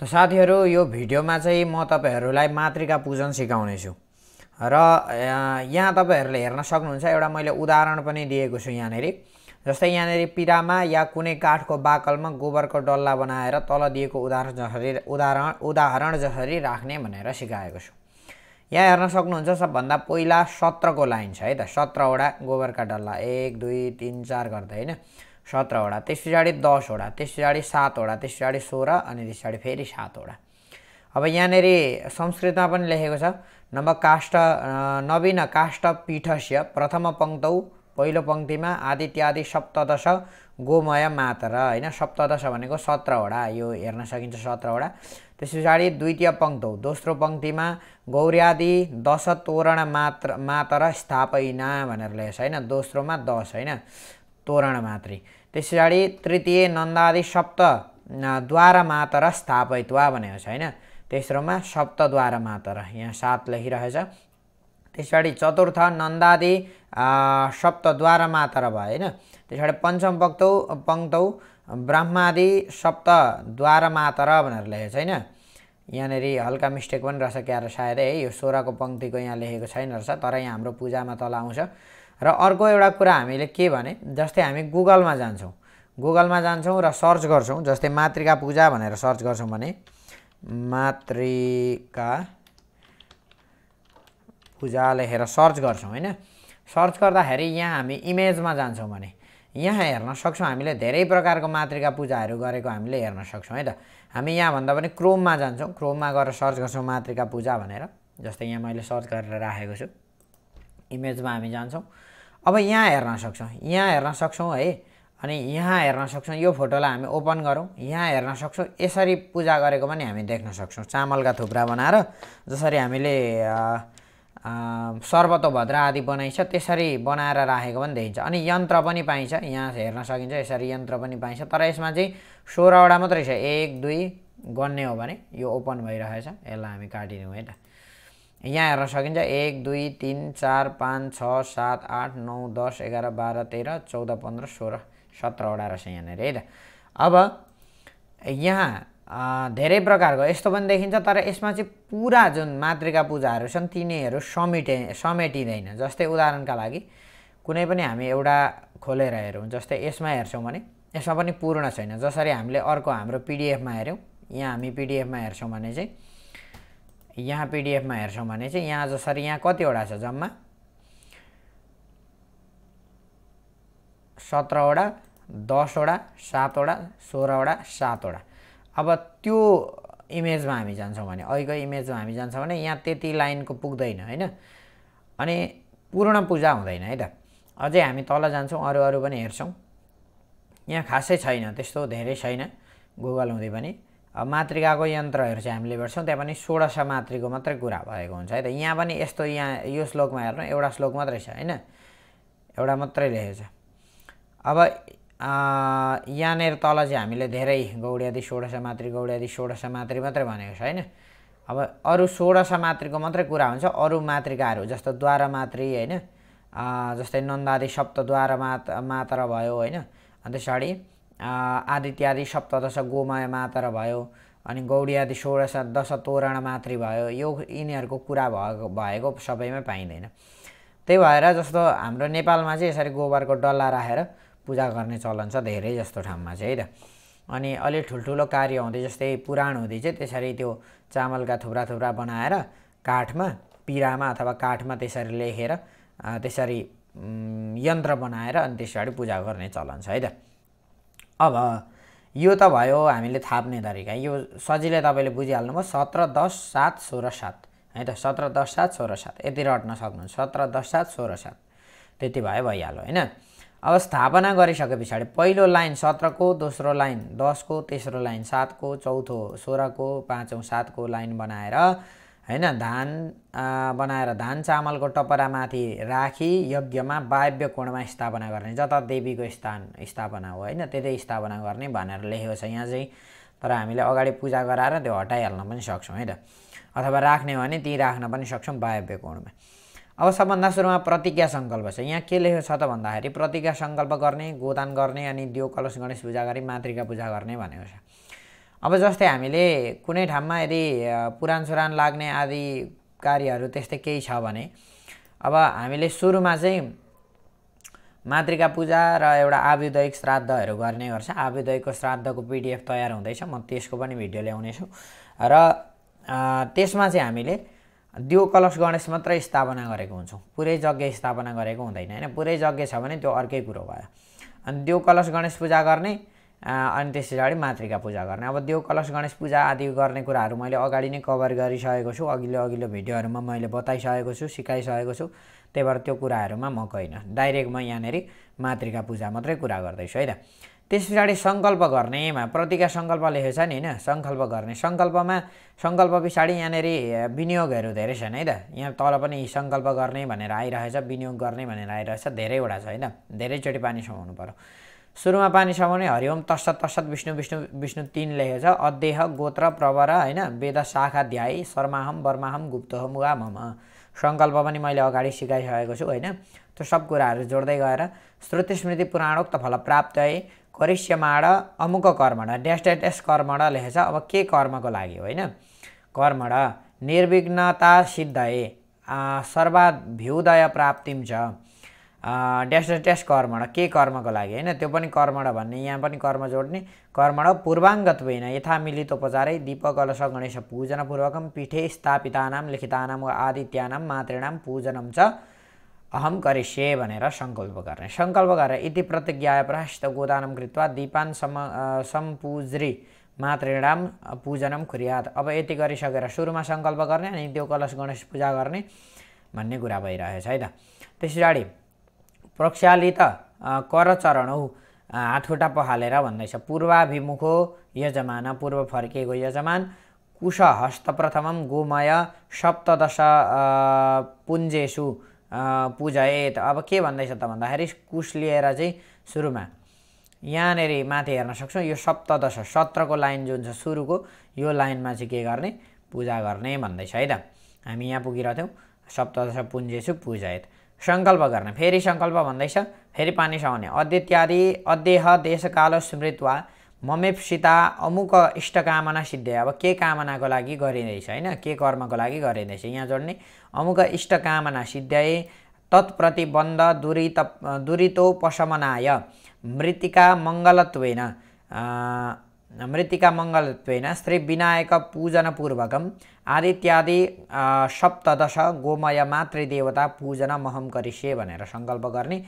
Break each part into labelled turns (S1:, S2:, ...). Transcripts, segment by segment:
S1: त साथीहरू यो भिडियोमा चाहिँ म तपाईँहरूलाई मातृका पूजन सिकाउनेछु र यहाँ तपाईँहरूले हेर्न सक्नुहुन्छ एउटा मैले उदाहरण पनि दिएको छु यहाँनिर जस्तै यहाँनिर पिरामा या कुनै काठको बाकलमा गोबरको डल्ला बनाएर तल दिएको उदाहरण जसरी उदाहरण उदाहरण जसरी राख्ने भनेर सिकाएको छु यहाँ हेर्न सक्नुहुन्छ सबभन्दा पहिला सत्रको लाइन छ है त सत्रवटा गोबरका डल्ला एक दुई तिन चार गर्दै होइन सत्रवटा त्यस पछाडि दसवटा त्यस पछाडि सातवटा त्यस पछाडि सोह्र अनि त्यस पछाडि फेरि सातवटा अब यहाँनिर संस्कृतमा पनि लेखेको छ नव काष्ठ नवीन काष्ठ पीठस्य प्रथम पङ्क्तौ पहिलो पङ्क्तिमा आदित्यादि सप्तदश गोमय मात्र होइन सप्तदश भनेको सत्रवटा यो हेर्न सकिन्छ सत्रवटा त्यस पछाडि द्वितीय पङ्क्तौ दोस्रो पङ्क्तिमा गौर्यादि दश तोरण मात्र मातर स्थापना भनेर लेखेको छ होइन दोस्रोमा दस होइन तोरण मात्रै त्यसरी तृतीय नन्दादि सप्त द्वारा मातर स्थापयित्वा भनेको छ होइन तेस्रोमा सप्तद्वारा मात्र यहाँ सात लेखिरहेछ त्यस पछाडि चतुर्थ नन्दादि सप्तद्वारा मात्र भयो होइन त्यस पछाडि पञ्चम पक्तौ पङ्क्तौ ब्रह्मादि सप्तद्वारा मात्र भनेर लेखेको छ होइन यहाँनिर हल्का मिस्टेक पनि रहेछ क्यार सायदै है यो सोह्रको पङ्क्तिको यहाँ लेखेको छैन रहेछ तर यहाँ हाम्रो पूजामा तल आउँछ र अर्को एउटा कुरा हामीले के भने जस्तै हामी गुगलमा जान्छौँ गुगलमा जान्छौँ र सर्च गर्छौँ जस्तै मातृका पूजा भनेर सर्च गर्छौँ भने मातृका पूजा लेखेर सर्च गर्छौँ होइन सर्च गर्दाखेरि यहाँ हामी इमेजमा जान्छौँ भने यहाँ हेर्न सक्छौँ हामीले धेरै प्रकारको मातृका पूजाहरू गरेको हामीले हेर्न सक्छौँ है त हामी यहाँभन्दा पनि क्रोममा जान्छौँ क्रोममा गएर सर्च गर्छौँ मातृका पूजा भनेर जस्तै यहाँ मैले सर्च गरेर राखेको छु इमेजमा हामी जान्छौँ अब यहाँ हेर्न सक्छौँ यहाँ हेर्न सक्छौँ है अनि यहाँ हेर्न सक्छौँ यो फोटोलाई हामी ओपन गरौँ यहाँ हेर्न सक्छौँ यसरी पूजा गरेको पनि हामी देख्न सक्छौँ चामलका थुप्रा बनाएर जसरी हामीले सर्वतोभद्र आदि बनाइन्छ त्यसरी बनाएर राखेको पनि देखिन्छ अनि यन्त्र पनि पाइन्छ यहाँ हेर्न सकिन्छ यसरी यन्त्र पनि पाइन्छ तर यसमा चाहिँ सोह्रवटा मात्रै छ एक दुई गन्ने हो भने यो ओपन भइरहेछ यसलाई हामी काटिदिउँ है त यहाँ हेर्न सकिन्छ एक दुई तिन चार पाँच छ सात आठ नौ दस एघार बाह्र तेह्र चौध पन्ध्र सोह्र सत्रवटा रहेछ यहाँनिर है त अब यहाँ धेरै प्रकारको यस्तो पनि देखिन्छ तर यसमा चाहिँ पुरा जुन मातृका पूजाहरू छन् तिनीहरू समेटे समेटिँदैन जस्तै उदाहरणका लागि कुनै पनि हामी एउटा खोलेर हेरौँ जस्तै यसमा हेर्छौँ भने यसमा पनि पूर्ण छैन जसरी हामीले अर्को हाम्रो पिडिएफमा हेऱ्यौँ यहाँ हामी पिडिएफमा हेर्छौँ भने चाहिँ यहाँ पिडिएफमा हेर्छौँ भने चाहिँ यहाँ जसरी यहाँ कतिवटा छ जम्मा सत्रवटा दसवटा सातवटा सोह्रवटा सातवटा अब त्यो इमेजमा हामी जान्छौँ भने अहिलेको इमेजमा हामी जान्छौँ भने यहाँ त्यति लाइनको पुग्दैन होइन अनि पूर्ण पूजा हुँदैन है त अझै हामी तल जान्छौँ अरू अरू पनि हेर्छौँ यहाँ खासै छैन त्यस्तो धेरै छैन गुगल हुँदै पनि मातृकाको यन्त्रहरू चाहिँ हामीले भेट्छौँ त्यहाँ पनि सय मातृको मात्रै कुरा भएको हुन्छ है त यहाँ पनि यस्तो यहाँ यो श्लोकमा हेर्नु एउटा श्लोक मात्रै छ होइन एउटा मात्रै लेखेको छ अब यहाँनिर तल चाहिँ हामीले धेरै गौडियादी षोडश मातृ सोह्र सय मातृ मात्रै भनेको छ होइन अब अरू सय मातृको मात्रै कुरा हुन्छ अरू मातृकाहरू जस्तो द्वारा मातृ होइन जस्तै नन्दादी सप्तद्वारा मात मात्र भयो होइन अनि पछाडि आदित्यादि सप्तदश गोमय मात्र भयो अनि गौडी आदि षोडश दश तोरण मातृ भयो यो यिनीहरूको कुरा भएको भएको सबैमा पाइँदैन त्यही भएर जस्तो हाम्रो नेपालमा चाहिँ यसरी गोबरको डल्ला राखेर पूजा गर्ने चलन छ धेरै जस्तो ठाउँमा चाहिँ है त अनि अलि ठुल्ठुलो कार्य हुँदै जस्तै पुराण हुँदै चाहिँ त्यसरी त्यो चामलका थुप्रा थुप्रा बनाएर काठमा पिरामा अथवा काठमा त्यसरी लेखेर त्यसरी यन्त्र बनाएर अनि त्यस पछाडि पूजा गर्ने चलन छ है त अब यो त भयो हामीले थाप्ने तरिका यो सजिलै तपाईँले बुझिहाल्नुभयो सत्र दस सात सोह्र सात है त सत्र दस सात सोह्र सात यति रट्न सक्नुहुन्छ सत्र दस सात सोह्र सात त्यति भए भइहाल्यो होइन अब स्थापना गरिसके पछाडि पहिलो लाइन सत्रको दोस्रो लाइन दसको तेस्रो लाइन सातको चौथो सोह्रको पाँचौँ सातको लाइन बनाएर होइन धान बनाएर धान चामलको टपरामाथि राखी यज्ञमा वाव्य कोणमा स्थापना गर्ने जता देवीको स्थान स्थापना हो होइन त्यतै स्थापना गर्ने भनेर लेखेको छ यहाँ चाहिँ तर हामीले अगाडि पूजा गराएर त्यो हटाइहाल्न पनि सक्छौँ है अथवा राख्ने हो भने ती राख्न पनि सक्छौँ वाव्य कोणमा अब सबभन्दा सुरुमा प्रतिज्ञा सङ्कल्प छ यहाँ के लेखेको छ त भन्दाखेरि प्रतिज्ञा सङ्कल्प गर्ने गोदान गर्ने अनि दियो कलश गणेश पूजा गरी मातृका पूजा गर्ने भनेको छ अब जस्तै हामीले कुनै ठाउँमा यदि पुरान सुरान लाग्ने आदि कार्यहरू त्यस्तै केही छ भने अब हामीले सुरुमा चाहिँ मातृका पूजा र एउटा आयुदैहिक श्राद्धहरू गर्ने गर्छ आयुदैहिकको श्राद्धको पिडिएफ तयार हुँदैछ म त्यसको पनि भिडियो ल्याउनेछु र त्यसमा चाहिँ हामीले दियो कलश गणेश मात्रै स्थापना गरेको हुन्छौँ पुरै यज्ञ स्थापना गरेको हुँदैन होइन पुरै यज्ञ छ भने त्यो अर्कै कुरो भयो अनि दियो कलश गणेश पूजा गर्ने अनि त्यस पछाडि मातृका पूजा गर्ने अब देव कलश गणेश पूजा आदि गर्ने कुराहरू मैले अगाडि नै कभर गरिसकेको छु अघिल्लो अघिल्लो भिडियोहरूमा मैले बताइसकेको छु सिकाइसकेको छु त्यही भएर त्यो कुराहरूमा म गइनँ डाइरेक्ट म यहाँनिर मातृका पूजा मात्रै कुरा गर्दैछु है त त्यस पछाडि सङ्कल्प गर्नेमा प्रतिका सङ्कल्प लेखेको छ नि होइन सङ्कल्प गर्ने सङ्कल्पमा सङ्कल्प पछाडि यहाँनिर विनियोगहरू धेरै छन् है त यहाँ तल पनि सङ्कल्प गर्ने भनेर आइरहेछ विनियोग गर्ने भनेर आइरहेछ धेरैवटा छ होइन धेरैचोटि पानी समाउनु पऱ्यो सुरुमा पानी समाउने हरिओम तस्त तस्त विष्णु विष्णु विष्णु तिन लेखेको छ अध्येह गोत्र प्रवर होइन वेद शाखा ध्याय शर्माहम बर्माहम मुगा मम सङ्कल्प पनि मैले अगाडि सिकाइसकेको छु होइन त्यो सब कुराहरू जोड्दै गएर श्रुति स्मृति पुराणोक्त फल प्राप्त करिष्यमाण अमुक कर्मण एस कर्मण लेखेछ अब के कर्मको लागि होइन कर्मण निर्विघ्नता सिद्धए सर्वाभ्युदय प्राप्तिम छ ड्यास ड्यास कर्मण के कर्मको लागि होइन त्यो पनि कर्मण भन्ने यहाँ पनि कर्म जोड्ने कर्मण होइन यथा मिलितोपचारै दीपकलश गणेश पूजनपूर्वकम पीठे स्थापितानां लिखितानां वा आदित्यानां पूजनम पूजनं च अहम करिष्ये भनेर सङ्कल्प गर्ने सङ्कल्प गरेर इति प्रतिज्ञा प्रायश्चित गोदानं कृत्वा दीपान् सम सम्पूज्री मातृणाम पूजनम कुर्यात् अब यति गरिसकेर सुरुमा सङ्कल्प गर्ने अनि त्यो कलश गणेश पूजा गर्ने भन्ने कुरा भइरहेछ है त त्यस पछाडि प्रक्षालित करचरणौ हातखुट्टा पहालेर भन्दैछ पूर्वाभिमुखो यजमान पूर्व फर्किएको यजमान कुश हस्त प्रथमम गोमय सप्तदश पुञ्जेसु पूजयेत अब के भन्दैछ त भन्दाखेरि कुश लिएर चाहिँ सुरुमा यहाँनिर माथि हेर्न सक्छौँ यो सप्तदश सत्रको लाइन जुन छ सुरुको यो लाइनमा चाहिँ के गर्ने पूजा गर्ने भन्दैछ है त हामी यहाँ पुगिरहेको थियौँ सप्तदश पुञ्जेसु पूजयेत सङ्कल्प गर्ने फेरि सङ्कल्प भन्दैछ फेरि पानी सहने अद्वित्यादि अध्येह देशकाल स्मृत्वा सीता अमुक इष्टकामना सिद्धे अब के कामनाको लागि गरिँदैछ होइन के कर्मको लागि गरिँदैछ यहाँ जोड्ने अमुक इष्टकामना सिद्धे तत्प्रतिबन्ध दुरित दुरितोपशमनाय मृतिका मङ्गलत्वेन मृत्तिका मङ्गलत्वेन श्री विनायक पूजन पूजनपूर्वकम् आदित्यादि सप्तदश गोमय मातृदेवता पूजनमहम करिष्ये भनेर सङ्कल्प गर्ने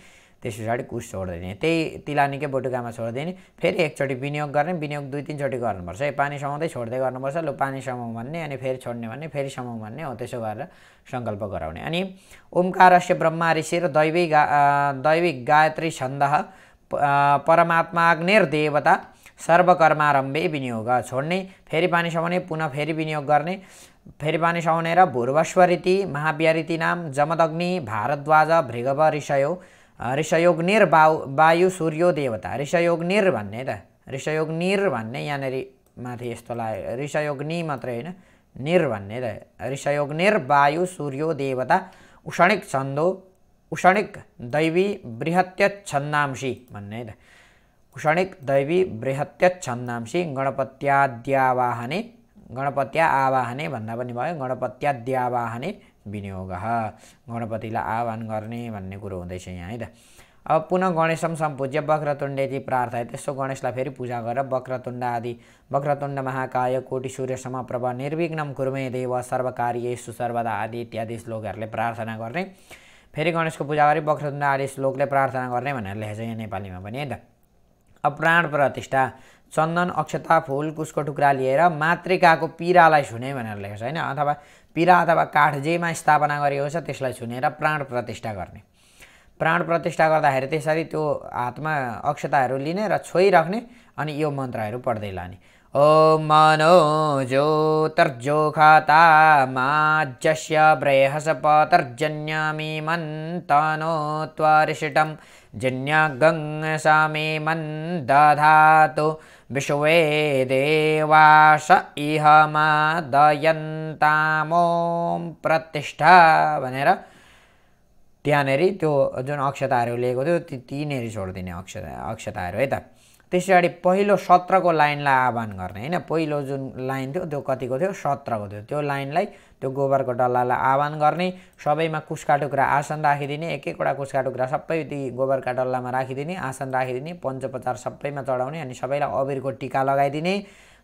S1: त्यस पछाडि कुस छोडिदिने त्यही तिलानीकै बोटुकामा छोडिदिने फेरि एकचोटि विनियोग गर्ने विनियोग दुई तिनचोटि गर्नुपर्छ है पानी समाउँदै छोड्दै गर्नुपर्छ लु पानी समाउँ भन्ने अनि फेरि छोड्ने भन्ने फेरि समाउँ भन्ने हो त्यसो गरेर सङ्कल्प गराउने अनि ओम्कारस्य ब्रह्मा ऋषि र दैवी गा दैविक गायत्री छन्द परमात्माग्नेर देवता सर्वकर्मारम्भे विनियोग छोड्ने फेरि पानी समाउने पुनः फेरि विनियोग गर्ने फेरि पानी समाउने र भूर्वश्वरीति महाव्यारीति नाम जमदग्नि भारद्वाज भृगव ऋषयो ऋषयोग निर बाउ वायु सूर्यो देवता ऋषयोग निर भन्ने त ऋषयोग निर भन्ने यहाँनिर माथि यस्तो लाग्यो ऋषयोग नि मात्रै होइन निर भन्ने त ऋषयोग निर वायु सूर्यो देवता उषणिक छन्दो उषणिक दैवी बृहत्य छन्दांशी भन्ने त क्षणिक दैवी बृहत्य बृहत्यच्छन्दांसी गणपत्याद्यावाहने गणपत्या आवाहने भन्दा पनि भयो गणपत्याद्यावाहने विनियोग गणपतिलाई आह्वान गर्ने भन्ने कुरो हुँदैछ यहाँ है त अब पुनः गणेशम सम्पूज्य वक्रतुण्डेति प्रार्थना त्यसो गणेशलाई फेरि पूजा गरेर वक्रतुण्ड आदि बक्रतुण्ड महाकाय कोटि सूर्य समप्रभ निर्विघ्नम कुर्मे देव सर्वकार्येषु सर्वदा आदि इत्यादि श्लोकहरूले प्रार्थना गर्ने फेरि गणेशको पूजा गरी बक्रतुण्ड आदि श्लोकले प्रार्थना गर्ने भनेर लेखेछ यहाँ नेपालीमा पनि है त अप्राण प्रतिष्ठा चन्दन अक्षता फुल कुसको टुक्रा लिएर मातृकाको पिरालाई छुने भनेर लेखेको छ होइन अथवा पिरा अथवा काठ जेमा स्थापना गरेको छ त्यसलाई छुनेर प्राण प्रतिष्ठा गर्ने प्राण प्रतिष्ठा गर्दाखेरि त्यसरी त्यो हातमा अक्षताहरू लिने र छोइराख्ने अनि यो मन्त्रहरू पढ्दै लाने ओ मनो जो तर्जो खाता माजस्य ब्रेहस पतर्जन्यमी मन्तनो त्वरिषिटम जन्यागं समे मन्दधातु विश्वे देवाश इह मदयन्तामों प्रतिष्ठा भनेर त्यहाँनिर त्यो जुन अक्षताहरू लिएको थियो ती तिनीहरू छोडिदिने अक्षता अक्षताहरू है त त्यस पछाडि पहिलो सत्रको लाइनलाई आह्वान गर्ने होइन पहिलो जुन लाइन थियो त्यो कतिको थियो सत्रको थियो त्यो लाइनलाई त्यो गोबरको डल्लालाई आह्वान गर्ने सबैमा कुसका टुक्रा आसन राखिदिने एक एकवटा कुसका टुक्रा सबै ती गोबरका डल्लामा राखिदिने आसन राखिदिने पञ्चपचार सबैमा चढाउने अनि सबैलाई अबिरको टिका लगाइदिने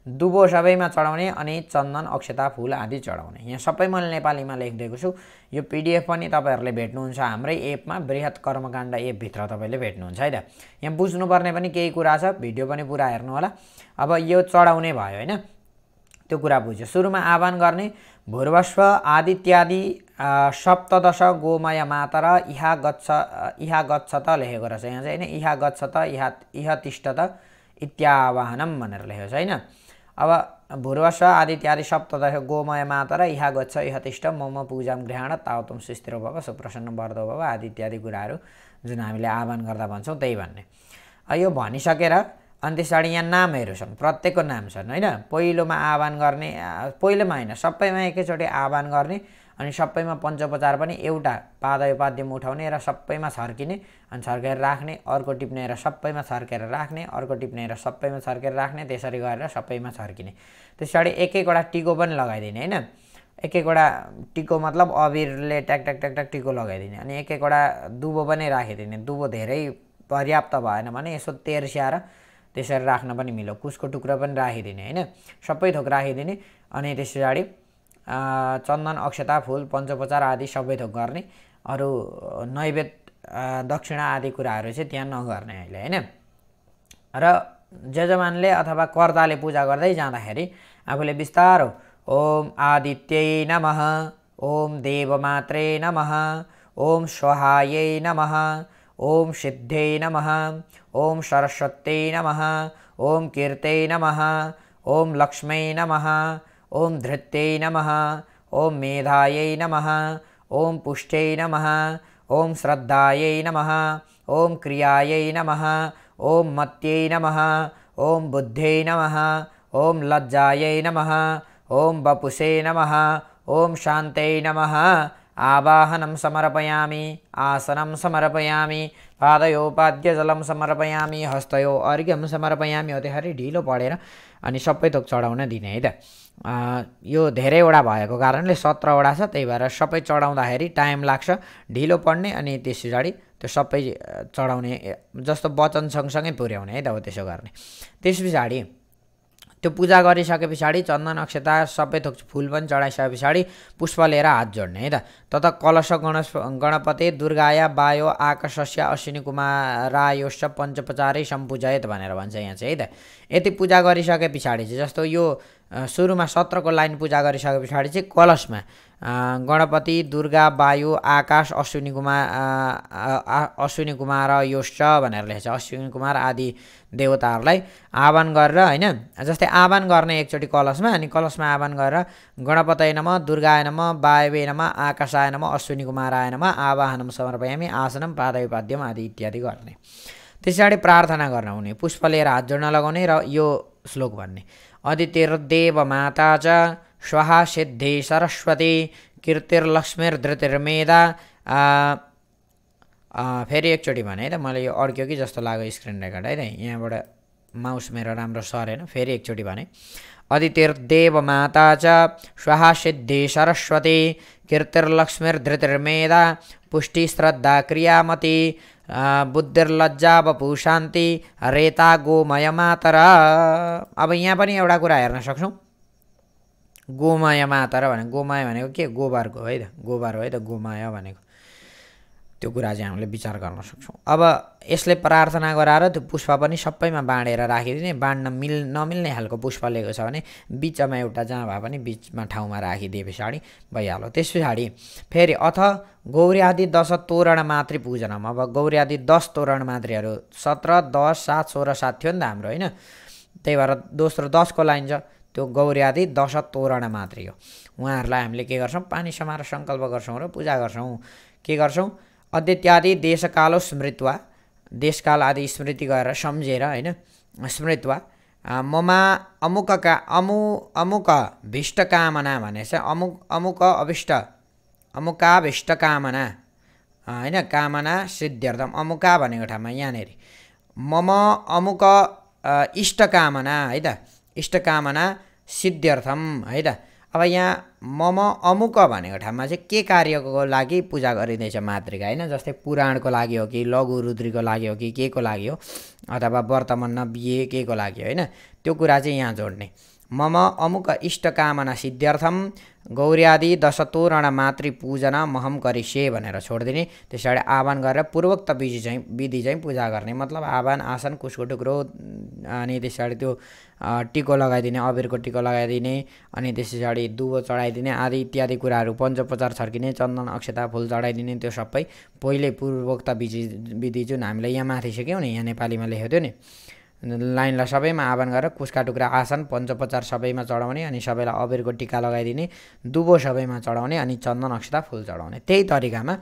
S1: दुबो सबैमा चढाउने अनि चन्दन अक्षता फुल आदि चढाउने यहाँ सबै मैले नेपालीमा लेखिदिएको छु यो पिडिएफ पनि तपाईँहरूले भेट्नुहुन्छ हाम्रै एपमा वृहत कर्मकाण्ड एपभित्र तपाईँले भेट्नुहुन्छ है त यहाँ बुझ्नुपर्ने पनि केही कुरा छ भिडियो पनि पुरा हेर्नु होला अब यो चढाउने भयो होइन त्यो कुरा बुझ्यो सुरुमा आह्वान गर्ने भूर्वस्व आदित्यादि सप्तदश गोमय मात्र इहा गच्छ इहा गच्छ त लेखेको रहेछ यहाँ चाहिँ होइन इहा गच्छ त इहा इह तिष्ठ त इत्यावाहनम भनेर लेखेको छ होइन अब भूर्वश आदित्यादि शब्द तथा गोमय मातर इहा गच्छ इहतिष्ठ मम पूजाम ग्रहण तावतुम सुस्थिर भव सुप्रसन्न वर्दो भव आदि इत्यादि कुराहरू जुन हामीले आह्वान गर्दा भन्छौँ त्यही भन्ने यो भनिसकेर अनि त्यसरी यहाँ नामहरू छन् प्रत्येकको नाम छन् होइन पहिलोमा आह्वान गर्ने पहिलोमा होइन सबैमा एकैचोटि आह्वान गर्ने अनि सबैमा पञ्चोपचार पनि एउटा पादय उठाउने र सबैमा छर्किने अनि छर्केर राख्ने अर्को टिप्ने र सबैमा छर्केर राख्ने अर्को टिप्ने र सबैमा छर्केर राख्ने त्यसरी गरेर सबैमा छर्किने पछाडि एक एकवटा टिको पनि लगाइदिने होइन एक एकवटा टिको मतलब अबिरले ट्याक ट्याक ट्याक ट्याक टिको लगाइदिने अनि एक एकवटा दुबो पनि राखिदिने दुबो धेरै पर्याप्त भएन भने यसो तेर्स्याएर त्यसरी राख्न पनि मिलो कुसको टुक्रो पनि राखिदिने होइन सबै थोक राखिदिने अनि त्यस पछाडि चन्दन अक्षता फुल पञ्चोपचार आदि सबै थोक गर्ने अरू नैवेद दक्षिणा आदि कुराहरू चाहिँ त्यहाँ नगर्ने अहिले होइन र जजमानले अथवा कर्ताले पूजा गर्दै जाँदाखेरि आफूले बिस्तारो ओम आदित्यै नमः ओम देवमात्रे नमः ओम स्वहायै नमः ओम सिद्धै नमः ओम सरस्वत्यै नमः ओम कीर्त नमः ओम लक्ष्मै नमः ओं धृत्यै नम ओं मेधायै नम ओं पुष्ट्यै नम ओम श्रद्धा नम ओं क्रियाय नम ओं मत्यै नम ओं बुद्ध्यै नम ओं लज्जा नम ओं बपुषे नमः ओम शान्तै नमः आवाहनं समर्पयामि आसनं समर्पयामि जलम समर्पयामि हस्तयो अर्घ्यम समर्पयामि हो त्यसरी ढिल पड़े अनि सब थोक चढ़ाने दिने है त यो धेरैवटा भएको कारणले सत्रवटा छ त्यही भएर सबै चढाउँदाखेरि टाइम लाग्छ ढिलो पढ्ने अनि त्यस पछाडि त्यो सबै चढाउने जस्तो वचन सँगसँगै पुर्याउने है त हो त्यसो गर्ने त्यस पछाडि त्यो पूजा गरिसके पछाडि चन्दन अक्षता सबै थोक फुल पनि चढाइसके पछाडि पुष्प लिएर हात जोड्ने है त तथा कलश गणेश गणपति दुर्गाया बायो आकर्षस्य अश्विनी कुमार कुमारायोस पञ्चपचारै सम्पूजयत भनेर भन्छ यहाँ चाहिँ है त यति पूजा गरिसके पछाडि चाहिँ जस्तो यो सुरुमा सत्रको लाइन पूजा गरिसके पछाडि चाहिँ कलशमा गणपति दुर्गा वायु आकाश अश्विनी कुमार अश्विनी कुमार योश्च भनेर लेखेको छ अश्विनी कुमार आदि देवताहरूलाई आह्वान गरेर होइन जस्तै आह्वान गर्ने एकचोटि कलशमा अनि कलशमा आह्वान गरेर गणपत नम दुर्गा नम वायुवे नम आकाशाय नम अश्विनी कुमाराय नम आवाहनम समर्पयामी आसनम पादविपाद्यम आदि इत्यादि गर्ने त्यस पछाडि प्रार्थना गर्न हुने पुष्प लिएर हात जोड्न लगाउने र यो श्लोक भन्ने अदितिर्देवमाता च श्वः सिद्धि सरस्वती कीर्तिर्लक्ष्मीर्धृतिर्मेदा फेरि एकचोटि भने है त मैले यो अड्क्यो कि जस्तो लगे स्क्रीन रेकर्ड है त मऊस मेरा मेरो राम्रो सरेन फेरि एकचोटि भने अदितिर्देवमाता च श्वः सिद्धि सरस्वती कीर्तिर्लक्ष्मीर्धृतिर्मेदा पुष्टिश्रद्धा क्रियामती बुद्धिर्लज्जा बपु शान्ति रेता गोमय मातर अब यहाँ पनि एउटा कुरा हेर्न सक्छौँ गोमय मातर भने गोमय भनेको के गोबरको है त गोबर है त गोमय भनेको त्यो कुरा चाहिँ हामीले विचार गर्न सक्छौँ अब यसले प्रार्थना गराएर त्यो पुष्प पनि सबैमा बाँडेर राखिदिने बाँड्न मिल् नमिल्ने खालको पुष्प लिएको छ भने बिचमा एउटा जहाँ भए पनि बिचमा ठाउँमा राखिदिए पछाडि भइहाल्यो त्यस पछाडि फेरि अथ गौरी आदि दश तोरण मातृ पूजनम अब गौरी आदि दस तोरण मात्रहरू सत्र दस सात सोह्र सात थियो नि त हाम्रो होइन त्यही भएर दोस्रो दसको लाइन छ त्यो गौरी आदि दश तोरण मात्रै हो उहाँहरूलाई हामीले के गर्छौँ पानी समाएर सङ्कल्प गर्छौँ र पूजा गर्छौँ के गर्छौँ अद्यत्यादि देशकालो स्मृत्वा देशकाल आदि स्मृति गरेर सम्झेर होइन स्मृत्वा ममा अमुकका अमु अमुक कामना भने चाहिँ अमुक अमुक अभिष्ट अमुकाभिष्ट कामना होइन कामना सिद्ध्यर्थम अमुका भनेको ठाउँमा यहाँनिर मम अमुक इष्ट कामना है त इष्ट कामना सिद्ध्यर्थम है त अब यहाँ मम अमुक भनेको ठाउँमा चाहिँ के कार्यको लागि पूजा गरिँदैछ मातृका होइन जस्तै पुराणको लागि हो कि लघु रुद्रीको लागि हो कि के को लागि हो अथवा वर्तमानमा बिहे के को लागि होइन त्यो कुरा चाहिँ यहाँ जोड्ने मम अमुक इष्टकामना सिद्ध्यर्थम गौर्यादि दशतोरण मातृपूजन महम करिष्ये भनेर छोडिदिने पछाडि आह्वान गरेर पूर्वोक्त विधि चाहिँ विधि चाहिँ पूजा गर्ने मतलब आह्वान आसन कुसको टुक्रो अनि त्यस त्यो टिको लगाइदिने अबिरको टिको लगाइदिने अनि त्यस दुबो चढाइदिने आदि इत्यादि कुराहरू पञ्चोपचार छर्किने चन्दन अक्षता फुल चढाइदिने त्यो सबै पहिले पूर्वोक्त विधि विधि जुन हामीले यहाँ माथि सिक्यौँ नि यहाँ नेपालीमा लेखेको थियो नि लाइनलाई सबैमा आह्वान गरेर कुसका टुक्रा आसन पञ्चपचार सबैमा चढाउने अनि सबैलाई अबेरको टिका लगाइदिने दुबो सबैमा चढाउने अनि चन्दन अक्षता फुल चढाउने त्यही तरिकामा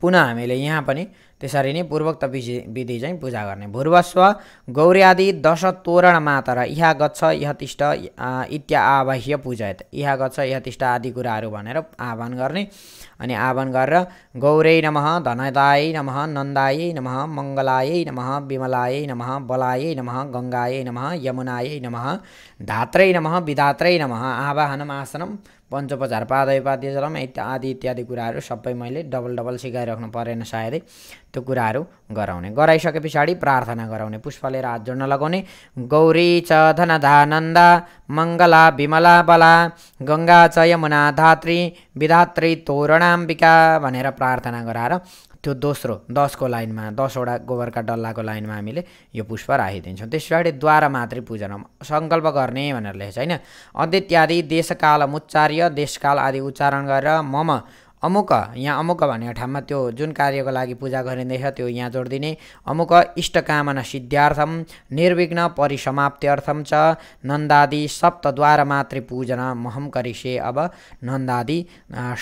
S1: पुनः हामीले यहाँ पनि त्यसरी नै पूर्वोक्त विधि विधि चाहिँ पूजा गर्ने भूर्वस्व गौरी आदि दश तोरण मात्र इहा गच्छ यहतिष्ठ इत्या आवाह्य पूजयत यहाँ गच्छ यहतिष्ठ आदि कुराहरू भनेर आह्वान गर्ने अनि आह्वान गरेर गौरै नम धनदाय नम नन्दाय नम मङ्गलाय नम विमलाय नम बलाय नम गङ्गाय नम यमुनाय नम धात्रै नम विधात्रै नम आवाहनम आसनम पञ्चोपचार पादय पाद्य जलम आदि इत्यादि कुराहरू सबै मैले डबल डबल सिकाइराख्नु परेन सायदै त्यो कुराहरू गराउने गराइसके पछाडि प्रार्थना गराउने पुष्प लिएर हात जोड्न लगाउने गौरी च धनधानन्दा मङ्गला विमला बला गङ्गा च यमुना धात्री विधात्री तोरणाम्बिका भनेर प्रार्थना गराएर त्यो दोस्रो दसको लाइनमा दसवटा गोबरका डल्लाको लाइनमा हामीले यो पुष्प राखिदिन्छौँ त्यस पछाडि द्वारा मात्रै पूजन सङ्कल्प गर्ने भनेर लेखेको छ होइन अद्य देशकाल मुच्चार्य देशकाल आदि उच्चारण गरेर मम अमुक यहाँ अमुक भनेको ठाउँमा त्यो जुन कार्यको लागि पूजा गरिँदैछ त्यो यहाँ जोडिदिने अमुक इष्टकामना सिद्ध्यार्थम निर्विघ्न परिसमाप्त्यर्थम छ नन्दादि सप्तद्वार पूजन महम करिसे अब नन्दादि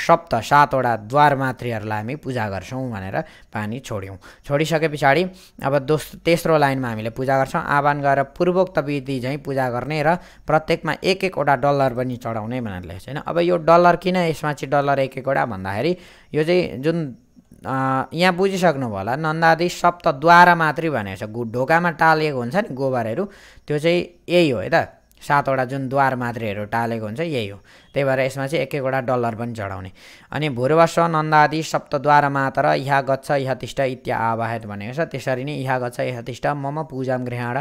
S1: सप्त सातवटा द्वार मातृहरूलाई हामी पूजा गर्छौँ भनेर पानी छोड्यौँ छोडिसके पछाडि अब दोस तेस्रो लाइनमा हामीले पूजा गर्छौँ आह्वान गरेर पूर्वोक्त विधि झैँ पूजा गर्ने र प्रत्येकमा एक एकवटा डलर पनि चढाउने भनेर लेख्छ होइन अब यो डलर किन यसमा चाहिँ डलर एक एकवटा भन्दा भन्दाखेरि यो चाहिँ जुन यहाँ बुझिसक्नुभयो होला नन्दादी सप्तद्वारा मात्रै भनेको छ ढोकामा टालिएको हुन्छ नि गोबरहरू त्यो चाहिँ यही हो है त सातवटा जुन द्वार मात्रैहरू टालेको हुन्छ यही हो त्यही भएर यसमा चाहिँ एक एकवटा डलर पनि चढाउने अनि भूर्वस्व नन्दादि सप्तद्वार मात्र यहाँ गच्छ यहाँ तिष्ठ इत्या आवाहित भनेको छ त्यसरी नै यहाँ गच्छ यहाँ तिष्ठ मम पूजाम गृहण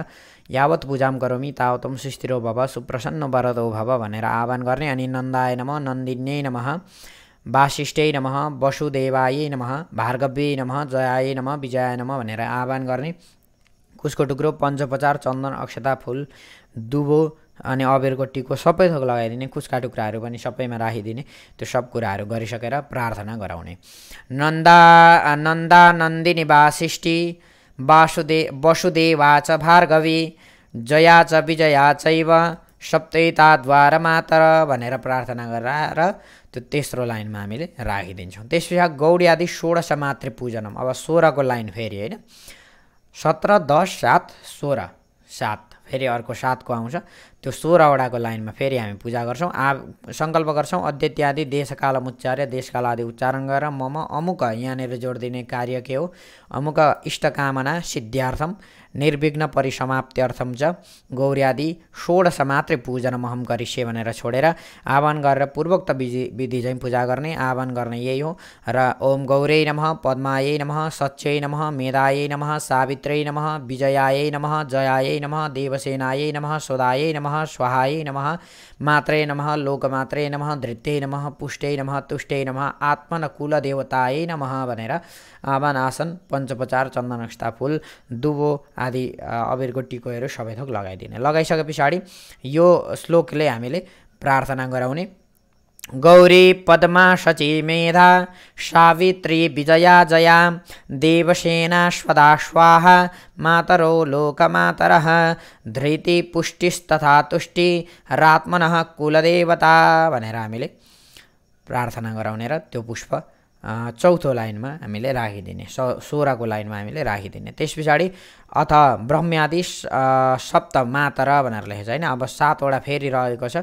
S1: यावत पूजाम गरौमी तावतम सुस्थिरो भव सुप्रसन्न वरदो भव भनेर आह्वान गर्ने अनि नन्दाय नम नन्दिन्यै नमः वासिष्ठै नमः वसुदेवाय नम भार्गव्यै नम जयाय नम विजया नम भनेर आह्वान गर्ने कुसको टुक्रो पञ्चोपचार चन्दन अक्षता फुल दुबो अनि अबेरको टिको सबै थोक लगाइदिने कुसका टुक्राहरू पनि सबैमा राखिदिने त्यो सब कुराहरू गरिसकेर प्रार्थना गराउने नन्दा नन्दा नन्दिनी वासिष्ठी वासुदे वसुदेवा च भार्गवी जया च विजया चैव सप्तैताद्वार मात्र भनेर प्रार्थना गरेर त्यो तेस्रो लाइनमा हामीले राखिदिन्छौँ त्यस पछाडि गौडी आदि सोह्र समात्रे पूजनम अब सोह्रको लाइन फेरि होइन सत्र दस सात सोह्र सात फेरि अर्को सातको आउँछ त्यो सोह्रवटाको लाइनमा फेरि हामी पूजा गर्छौँ आ सङ्कल्प गर्छौँ आदि देशकालम उच्चार्य देशकाल आदि उच्चारण गरेर मम अमुक यहाँनिर जोड दिने कार्य के हो अमुक इष्टकामना सिद्ध्यार्थम निर्विघ्न परिसमाप्त्यर्थम च गौर्यादि षोडश मात्रै पूजनमहम गरिसे भनेर छोडेर आह्वान गरेर पूर्वोक्त विधि विधि चाहिँ पूजा गर्ने आह्वान गर्ने यही हो र ओम गौरै नम पद्मायै नम सच्यै नम मेधायै नम सावित्रै नम विजयायै नम जयायै नम देवसेनायै नम सोदायै नम स्वाहायै नम मात्रै नम लोकमात्रै नम धृत्यै नम पुष्टै नम तुष्टै नम आत्मनकुलदेवतायै नम भनेर आवान पञ्चपचार चन्दन चन्दनक्षता फुल दुबो आदि अबिरको टिकोहरू सबै थोक लगाइदिने लगाइसके पछाडि यो श्लोकले हामीले प्रार्थना गराउने गौरी पद्मा शची मेधा सावित्री विजया जया देवसेना स्वदा स्वाहा मातरो लोकमातरः धृति पुष्टिस्तथा तुष्टि रात्मनः कुलदेवता भनेर हामीले प्रार्थना गराउने र त्यो पुष्प चौथो लाइनमा हामीले राखिदिने स सोह्रको लाइनमा हामीले राखिदिने त्यस पछाडि अथ ब्रह्म्यादिश सप्त मातर भनेर लेखेको छ होइन अब सातवटा फेरि रहेको छ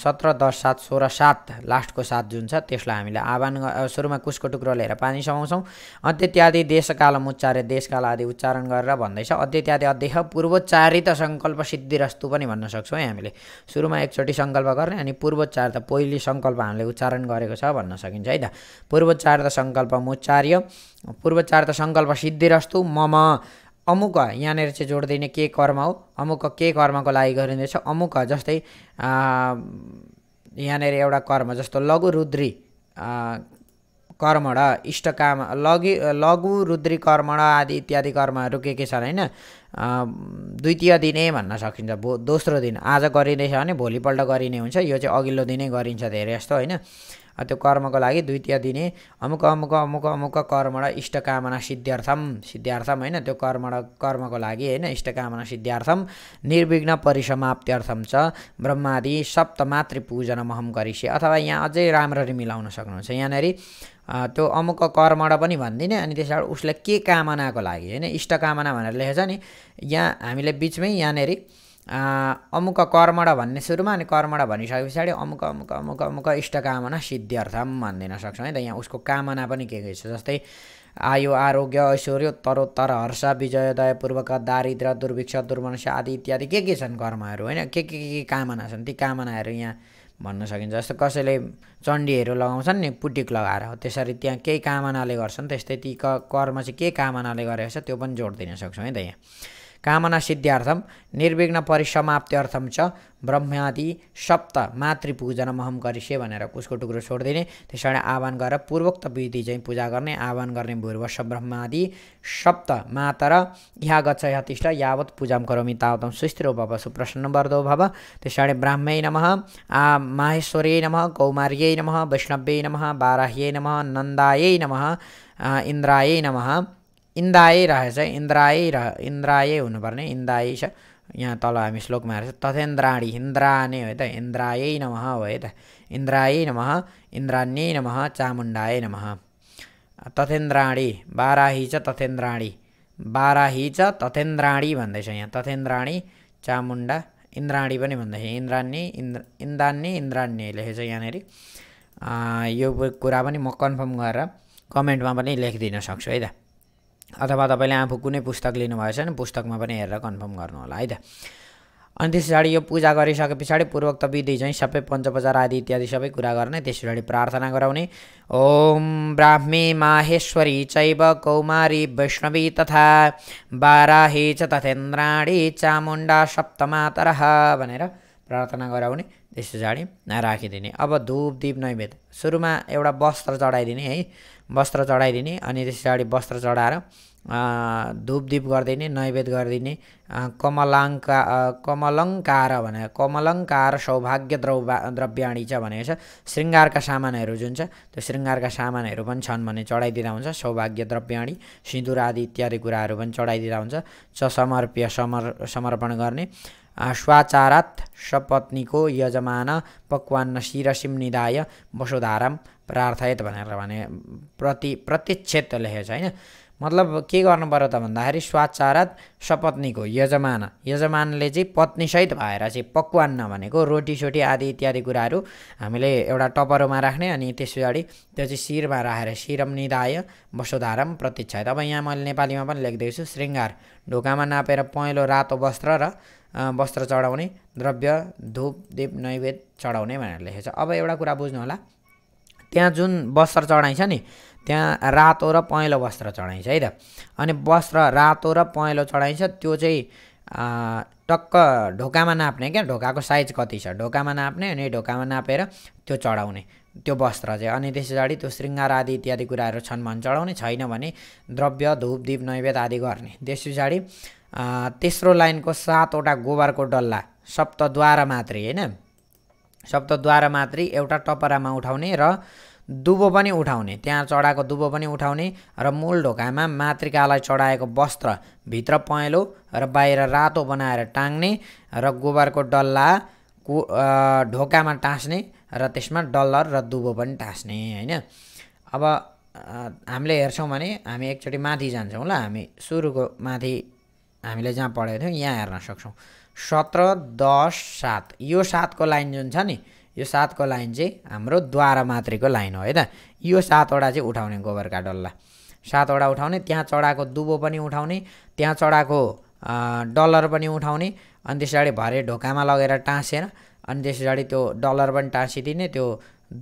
S1: सत्र दस सात सोह्र सात लास्टको सात जुन छ त्यसलाई हामीले आह्वान सुरुमा कुसको टुक्रो लिएर पानी समाउँछौँ अध्यत्यादि देशकाल उच्चार्य देशकाल आदि उच्चारण गरेर भन्दैछ अध्यत्यादि अध्यक्ष पूर्वोच्चारित सङ्कल्प सिद्धिरस्तु पनि भन्न सक्छौँ है हामीले सुरुमा एकचोटि सङ्कल्प गर्ने अनि पूर्वोच्चारित पहिलो सङ्कल्प हामीले उच्चारण गरेको छ भन्न सकिन्छ है त पूर्वोच्चारित सङ्कल्प उच्चार्य पूर्वोच्चारित सङ्कल्प सिद्धिरस्तु मम अमुक यहाँनिर चाहिँ जोड के कर्म हो अमुक के कर्मको लागि गरिँदैछ अमुक जस्तै यहाँनिर एउटा कर्म जस्तो लघु रुद्री कर्म र इष्टकाम लघु लघु रुद्री कर्म र आदि इत्यादि कर्महरू के के छन् होइन द्वितीय दिने भन्न सकिन्छ भो दोस्रो दिन आज गरिँदैछ भने भोलिपल्ट गरिने हुन्छ यो चाहिँ अघिल्लो दिनै गरिन्छ धेरै जस्तो होइन त्यो कर्मको लागि द्वितीय दिने अमुक अमुक अमुक अमुक कर्मण इष्टकामना सिद्ध्यार्थम सिद्ध्यार्थम होइन त्यो कर्म कर्मको लागि होइन इष्टकामना सिद्ध्यार्थम निर्विघ्न परिसमाप्त्यर्थम छ ब्रह्मादि सप्त महम गरिसे अथवा यहाँ अझै राम्ररी मिलाउन सक्नुहुन्छ यहाँनिर त्यो अमुक कर्मण पनि भनिदिने अनि त्यसबाट उसले के कामनाको लागि होइन इष्टकामना भनेर लेखेको नि यहाँ हामीले बिचमै यहाँनिर अमुक कर्मण भन्ने सुरुमा अनि कर्मण भनिसके पछाडि अमुक अमुक अमुक अमुक इष्टकामना सिद्ध्यर्थम भनिदिन सक्छौँ है त यहाँ उसको कामना पनि के के छ जस्तै आयु आरोग्य ऐश्वर्य तरोत्तर हर्ष विजयोदयपूर्वक दारिद्र दुर्भिक्ष दुर्मनुष्य आदि इत्यादि के के छन् कर्महरू होइन के के के कामना छन् ती कामनाहरू यहाँ भन्न सकिन्छ जस्तो कसैले चण्डीहरू लगाउँछन् नि पुटिक लगाएर हो त्यसरी त्यहाँ केही कामनाले गर्छन् त्यस्तै ती कर्म चाहिँ के कामनाले गरेको छ त्यो पनि जोड दिन सक्छौँ है त यहाँ कामना निर्विघ्न परिसमाप्त्यर्थम च ब्रह्मादि सप्त महम गरिसे भनेर उसको टुक्रो छोडिदिने त्यस कारण आह्वान गरेर पूर्वोक्त विधि चाहिँ पूजा गर्ने आह्वान गर्ने भूर्वश ब्रह्मादि सप्त मातर या गच्छ यतिष्ठ यावत पूजाम करोमि तावतं सुस्थिरो भव सुप्रसन्नवर्दो भव त्यस कारण ब्राह्मै नम आ माहेश्वर्यै नम कौमार्यै नम वैष्णव्यै नम बाराह्यै नम नन्दायै नम इन्द्रायै नमः इन्दाय रहेछ इन्द्राय रह इन्द्राय हुनुपर्ने इन्दाय छ यहाँ तल हामी श्लोकमा हेर्छ तथेन्द्राणी इन्द्राने हो है त इन्द्रायै नमः हो है त इन्द्राय नमः इन्द्राण्य नमः चामुण्डाय नमः तथेन्द्राणी बाराही छ तथेन्द्राणी बाराही छ तथेन्द्राणी भन्दैछ यहाँ तथेन्द्राणी चामुण्डा इन्द्राणी पनि भन्दैछ इन्द्राण्य इन्द्र इन्द्राण्य इन्द्राण्य लेखेछ यहाँनिर यो कुरा पनि म कन्फर्म गरेर कमेन्टमा पनि लेखिदिन सक्छु है त अथवा तपाईँले आफू कुनै पुस्तक लिनुभएछ भने पुस्तकमा पनि हेरेर कन्फर्म गर्नु होला है त अनि त्यस पछाडि यो पूजा गरिसके पछाडि पूर्वोक्त विधि चाहिँ सबै पञ्चपचार आदि इत्यादि सबै कुरा गर्ने त्यस पछाडि प्रार्थना गराउने ओम ब्राह्मी माहेश्वरी चैव कौमारी वैष्णवी तथा बाराही च तथेन्द्राणी चामुण्डा सप्तमातर भनेर प्रार्थना गराउने त्यस पछाडि राखिदिने अब धुप दिप नैवेद सुरुमा एउटा वस्त्र चढाइदिने है वस्त्र चढाइदिने अनि त्यस पछाडि वस्त्र चढाएर धुपदीप गरिदिने नैवेद्य गरिदिने कमलाङ्का कमलङ्कार भने कमलङ्कार सौभाग्य द्रौभा द्रव्याणी छ भनेको छ शृङ्गारका सामानहरू जुन छ त्यो शृङ्गारका सामानहरू पनि छन् भने चढाइदिँदा हुन्छ सौभाग्य द्रव्याणी सिन्दुर आदि इत्यादि कुराहरू पनि चढाइदिँदा हुन्छ च समर्प्य समर समर्पण गर्ने स्वाचारात् सपत्नीको यजमान पक्वान्न शिरसिम निधाय वसुधाराम प्रार्थयत भनेर भने प्रति प्रत्यक्षेत लेखेको छ होइन मतलब के गर्नु पऱ्यो त भन्दाखेरि स्वाचारात सपत्नीको यजमान यजमानले चाहिँ पत्नीसहित भएर चाहिँ पकवान रोटी सोटी आदि इत्यादि कुराहरू हामीले एउटा टपरोमा राख्ने अनि त्यस पछाडि त्यो चाहिँ शिरमा राखेर शिरम निधाय वसुधारम प्रतीक्षायत अब यहाँ मैले नेपालीमा पनि छु श्रृङ्गार ढोकामा नापेर पहेँलो रातो वस्त्र र वस्त्र चढाउने द्रव्य धुप दीप नैवेद चढाउने भनेर लेखेको छ अब एउटा कुरा बुझ्नु होला त्यहाँ जुन वस्त्र चढाइन्छ नि त्यहाँ रातो र पहेँलो वस्त्र चढाइन्छ है त अनि वस्त्र रातो र पहेँलो चढाइन्छ त्यो चाहिँ टक्क ढोकामा नाप्ने क्या ढोकाको साइज कति छ ढोकामा नाप्ने अनि ढोकामा नापेर त्यो चढाउने त्यो वस्त्र चाहिँ अनि त्यस पछाडि त्यो शृङ्गार आदि इत्यादि कुराहरू छन् भने चढाउने छैन भने द्रव्य धुप दीप नैवेद आदि गर्ने त्यस पछाडि तेस्रो लाइनको सातवटा गोबरको डल्ला सप्तद्वारा मात्रै होइन सप्तद्वारा मात्रै एउटा टपरामा उठाउने र दुबो पनि उठाउने त्यहाँ चढाएको दुबो पनि उठाउने र मूल ढोकामा मातृकालाई चढाएको वस्त्र भित्र पहेँलो र बाहिर रातो बनाएर टाङ्ने र गोबरको डल्ला कु ढोकामा टाँस्ने र त्यसमा डल्लर र दुबो पनि टाँस्ने होइन अब हामीले हेर्छौँ भने हामी एकचोटि माथि जान्छौँ ल हामी सुरुको माथि हामीले जहाँ पढेको थियौँ यहाँ हेर्न सक्छौँ सत्र दस सात यो सातको लाइन जुन छ नि यो सातको लाइन चाहिँ हाम्रो द्वारा मात्रैको लाइन हो है त यो सातवटा चाहिँ उठाउने गोबरका डल्ला सातवटा उठाउने त्यहाँ चढाएको दुबो पनि उठाउने त्यहाँ चढाएको डलर पनि उठाउने अनि त्यस भरे ढोकामा लगेर टाँसेर अनि त्यस त्यो डलर पनि टाँसिदिने त्यो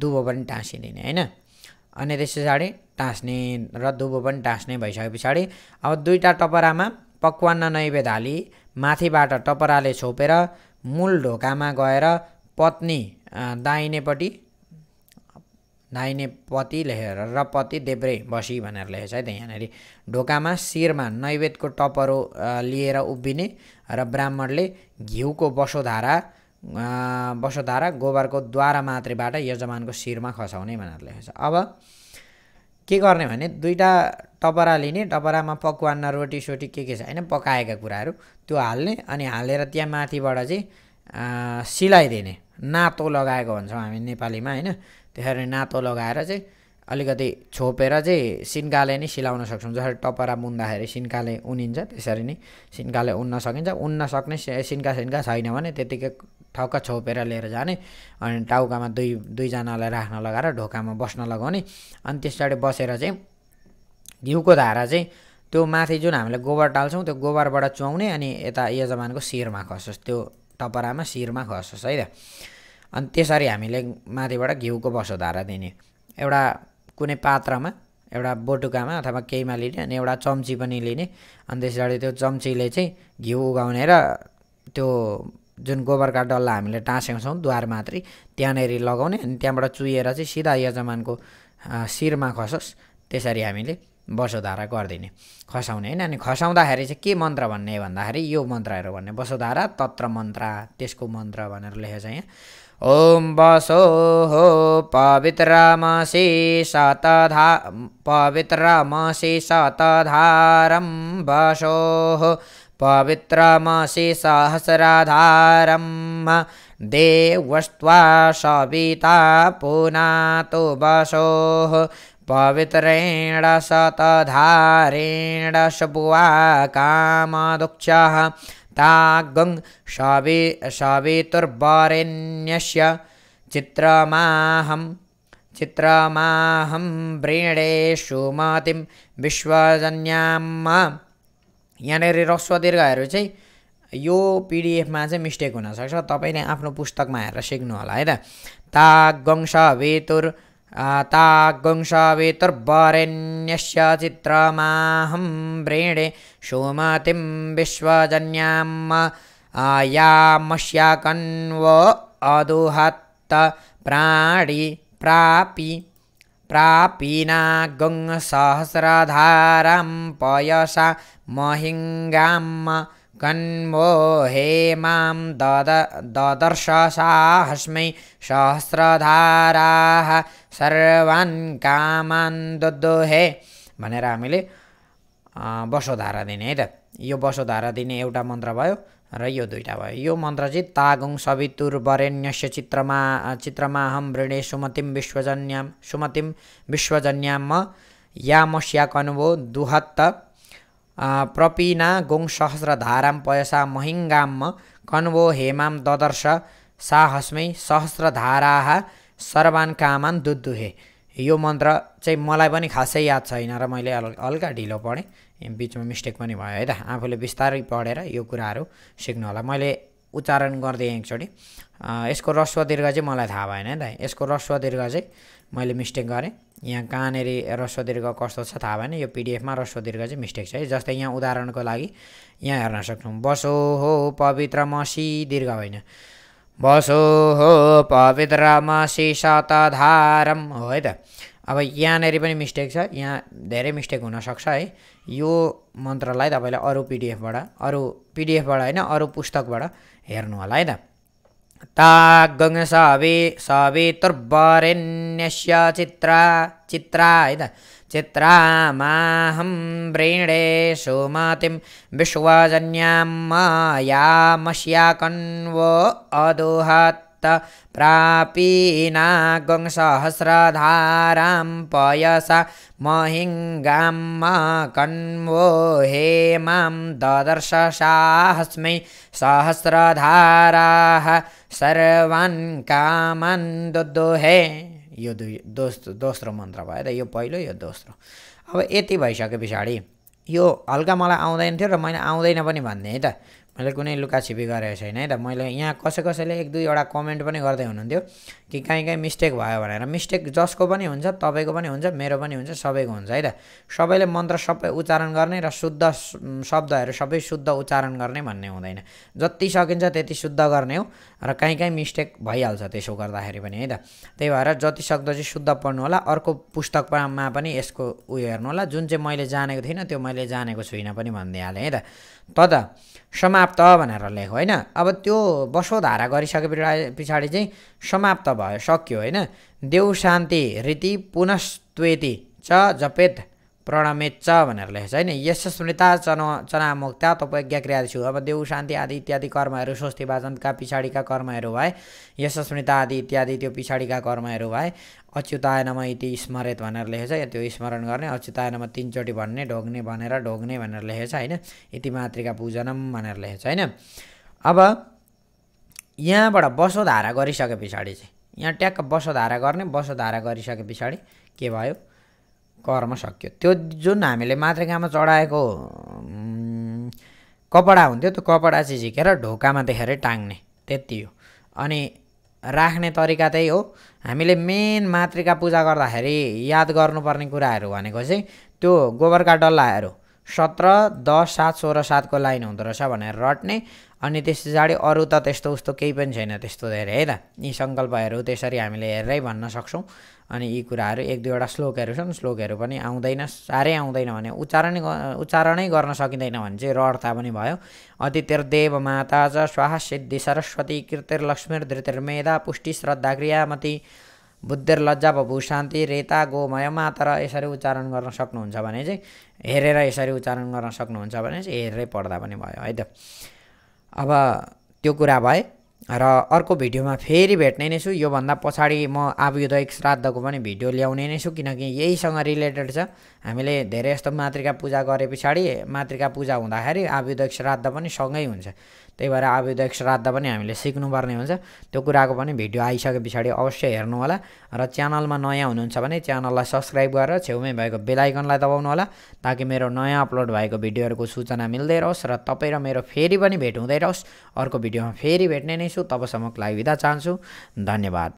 S1: दुबो पनि टाँसिदिने होइन अनि त्यस पछाडि टाँस्ने र दुबो पनि टाँस्ने भइसके पछाडि अब दुईवटा टपरामा पकवान नैवेद हाली माथिबाट टपराले छोपेर मूल ढोकामा गएर पत्नी दाहिनेपट्टि पति लेखेर र पति देब्रे बसी भनेर लेखेछ है त यहाँनिर ढोकामा शिरमा नैवेदको टपरो लिएर उभिने र ब्राह्मणले घिउको बसोधारा बसोधारा गोबरको द्वारा मात्रैबाट यजमानको शिरमा खसाउने भनेर लेखेछ अब के गर्ने भने दुईवटा टपरा लिने टपरामा पकवान रोटी सोटी के के छ होइन पकाएका कुराहरू त्यो हाल्ने अनि हालेर त्यहाँ माथिबाट चाहिँ सिलाइदिने नातो लगाएको भन्छौँ हामी नेपालीमा होइन त्यसरी नातो लगाएर चाहिँ अलिकति छोपेर चाहिँ सिन्काले नै सिलाउन सक्छौँ जसरी टपरा बुन्दाखेरि सिन्काले उनिन्छ त्यसरी नै सिन्काले उन्न सकिन्छ उन्न सक्ने सिन्का सिन्का छैन भने त्यतिकै ठक्क छोपेर लिएर जाने अनि टाउकामा दुई दुईजनालाई राख्न लगाएर ढोकामा बस्न लगाउने अनि त्यस बसेर चाहिँ घिउको धारा चाहिँ त्यो माथि जुन हामीले गोबर टाल्छौँ त्यो गोबरबाट चुहाउने अनि यता यजमानको शिरमा खस्छ त्यो टपरामा शिरमा खसोस् है त अनि त्यसरी हामीले माथिबाट घिउको बसोधारा दिने एउटा कुनै पात्रमा एउटा बोटुकामा अथवा केहीमा लिने अनि एउटा चम्ची पनि लिने अनि त्यस त्यो चम्चीले चाहिँ घिउ उगाउने र त्यो जुन गोबरका डल्ला हामीले टाँस्याउँछौँ द्वार मात्रै त्यहाँनिर लगाउने अनि त्यहाँबाट चुहिएर चाहिँ सिधा यजमानको शिरमा खसोस् त्यसरी हामीले वसुधारा गरिदिने खसाउने होइन अनि खसाउँदाखेरि चाहिँ के मन्त्र भन्ने भन्दाखेरि यो मन्त्रहरू भन्ने वसुधारा तत्र मन्त्र त्यसको मन्त्र भनेर लेखेको छ यहाँ ओम बसो हो पवित्र मसी सतधा मसी सतधारम बसो हो पवित्र मसी सहस्रधारम देवस्त्वा सविता पुना तो बसो पवित्रेण सतधारेण शपुवा कामदुक्षः तागं शवि शवितुर्वरेण्यस्य चित्रमाहं चित्रमाहं व्रीणे सुमतिं विश्वजन्याम् यहाँनिर रस्व दीर्घहरू चाहिँ यो पिडिएफमा चाहिँ मिस्टेक हुनसक्छ तपाईँले आफ्नो पुस्तकमा हेरेर सिक्नु होला है त तागं शवितुर् तागुंसवितुर्बरेण्यस्य चित्रमाहं व्रीणि शोमतिं विश्वजन्याम् अदुहत्त प्राणि प्रापी प्रापिनागसहस्रधारां पयसा महिङ्गाम् हे मां दद ददर्श साहस्मै सहस्रधाराः सर्वान् कामान् दुदुहे भनेर हामीले बसोधारा दिने है त यो बसोधारा दिने एउटा मन्त्र भयो र यो दुइटा भयो यो मन्त्र चाहिँ तागुङ सवितुर वरेण्यस्य चित्रमा चित्रमाहं वृणे सुमतिम विश्वजन्याम सुमतिम विश्वजन्याम म यामस्या कनुभो दुहत्त प्रपिना गोङ धाराम पयसा महिङ्गाम कन्वो हेमाम ददर्श साहस्मै सहस्रधारा सर्वान कामान दुद्धुहे यो मन्त्र चाहिँ मलाई पनि खासै याद छैन र मैले हल्का ढिलो पढेँ बिचमा मिस्टेक पनि भयो है त आफूले बिस्तारै पढेर यो कुराहरू सिक्नु होला मैले उच्चारण गरिदिएँ एकचोटि यसको रस्व दीर्घ चाहिँ मलाई थाहा भएन है त यसको रस्व दीर्घ चाहिँ मैले मिस्टेक गरेँ यहाँ कहाँनिर रस्व दीर्घ कस्तो छ थाहा भएन यो पिडिएफमा रस्व दीर्घ चाहिँ मिस्टेक छ है जस्तै यहाँ उदाहरणको लागि यहाँ हेर्न सक्छौँ बसो हो पवित्र मसी दीर्घ होइन बसो हो पवित्र मसी सतधारम हो है त अब यहाँनिर पनि मिस्टेक छ यहाँ धेरै मिस्टेक हुनसक्छ है यो मन्त्रलाई तपाईँले अरू पिडिएफबाट अरू पिडिएफबाट होइन अरू पुस्तकबाट हेर्नु होला है त वि सवितुर्बरेण्यस्य चित्रा चित्रा इद चित्रा माहं व्रीणे सुमतिं विश्वजन्याम यामश्याकण् अदुहात् प्रापीनागुं सहस्रधारां पयसा महिङ्गां कन्वो हे ददर्श साहस्मै सहस्रधाराः सर्वान् कामन् दुदुहे यो दुई दोस्रो दोस्रो मन्त्र भयो त यो पहिलो यो दोस्रो अब यति भइसके पछाडि यो हल्का मलाई आउँदैन थियो र मैले आउँदैन पनि भन्ने है त मैले कुनै लुकाछिपी गरेको छैन है त मैले यहाँ कसै कसैले एक दुईवटा कमेन्ट पनि गर्दै हुनुहुन्थ्यो कि कहीँ कहीँ मिस्टेक भयो भनेर मिस्टेक जसको पनि हुन्छ तपाईँको पनि हुन्छ मेरो पनि हुन्छ सबैको हुन्छ है त सबैले मन्त्र सबै उच्चारण गर्ने र शुद्ध शब्दहरू सबै शुद्ध उच्चारण गर्ने भन्ने हुँदैन जति सकिन्छ त्यति शुद्ध गर्ने हो र कहीँ कहीँ मिस्टेक भइहाल्छ त्यसो गर्दाखेरि पनि है त त्यही भएर जति सक्दो चाहिँ शुद्ध पढ्नु होला अर्को पुस्तकमा पनि यसको उयो हेर्नु होला जुन चाहिँ मैले जानेको थिइनँ त्यो मैले जानेको छुइनँ पनि भनिदिइहालेँ है त तदा समाप्त भनेर लेख्यो होइन अब त्यो बसोधारा गरिसके पछाडि चाहिँ समाप्त भयो सक्यो होइन देव शान्ति रीति पुनस्त्वेति च जपेत प्रणमेच भनेर लेखेको छ होइन यस स्मृता चन चनामुक्ता क्रिया छु अब देउ शान्ति आदि इत्यादि कर्महरू स्वस्ति वाचनका पछाडिका कर्महरू भए यस स्मृता आदि इत्यादि त्यो पछाडिका कर्महरू भए अच्युताय नम इति स्मरेत भनेर लेखेछ छ त्यो स्मरण गर्ने अच्युताय नम तिनचोटि भन्ने ढोग्ने भनेर ढोग्ने भनेर लेखेछ छ होइन इति मातृका पूजनम भनेर लेखेछ छ होइन अब यहाँबाट बसोधारा गरिसके पछाडि चाहिँ यहाँ ट्याक्क बसोधारा गर्ने बसोधारा गरिसके पछाडि के भयो कर्म सक्यो त्यो जुन हामीले मातृकामा चढाएको कपडा हुन्थ्यो त्यो कपडा चाहिँ झिकेर ढोकामा देखेर टाङ्ने त्यति हो अनि राख्ने तरिका त्यही हो हामीले मेन मातृका पूजा गर्दाखेरि याद गर्नुपर्ने कुराहरू भनेको चाहिँ त्यो गोबरका डल्लाहरू सत्र दस सात सोह्र सातको लाइन हुँदो रहेछ भनेर रट्ने अनि त्यस पछाडि अरू त त्यस्तो उस्तो केही पनि छैन त्यस्तो धेरै है त यी सङ्कल्पहरू त्यसरी हामीले हेरेरै भन्न सक्छौँ अनि यी कुराहरू एक दुईवटा श्लोकहरू छन् श्लोकहरू पनि आउँदैन साह्रै आउँदैन भने उच्चारण उच्चारणै गर्न सकिँदैन भने चाहिँ रड्ता पनि भयो देव माता च स्वाहा सिद्धि सरस्वती मेधा पुष्टि श्रद्धा क्रियामती लज्जा भू शान्ति रेता गोमय मातर यसरी उच्चारण गर्न सक्नुहुन्छ भने चाहिँ हेरेर यसरी उच्चारण गर्न सक्नुहुन्छ भने चाहिँ हेरेरै पढ्दा पनि भयो है त अब त्यो कुरा भए र अर्को भिडियोमा फेरि भेट्ने नै छु योभन्दा पछाडि म आभ्युदयिक श्राद्धको पनि भिडियो ल्याउने नै छु किनकि यहीसँग रिलेटेड छ हामीले धेरै जस्तो मातृका पूजा गरे पछाडि मातृका पूजा हुँदाखेरि आभ्युदयिक श्राद्ध पनि सँगै हुन्छ त्यही भएर आवेदक श्राद्ध पनि हामीले सिक्नुपर्ने हुन्छ त्यो कुराको पनि भिडियो आइसके पछाडि अवश्य हेर्नु होला र च्यानलमा नयाँ हुनुहुन्छ भने च्यानललाई सब्सक्राइब गरेर छेउमै भएको बेलायकनलाई दबाउनु होला ताकि मेरो नयाँ अपलोड भएको भिडियोहरूको सूचना मिल्दै रहोस् र तपाईँ र मेरो फेरि पनि भेट हुँदै रहोस् अर्को भिडियोमा फेरि भेट्ने नै छु तबसम्मको लागि बिदा चाहन्छु धन्यवाद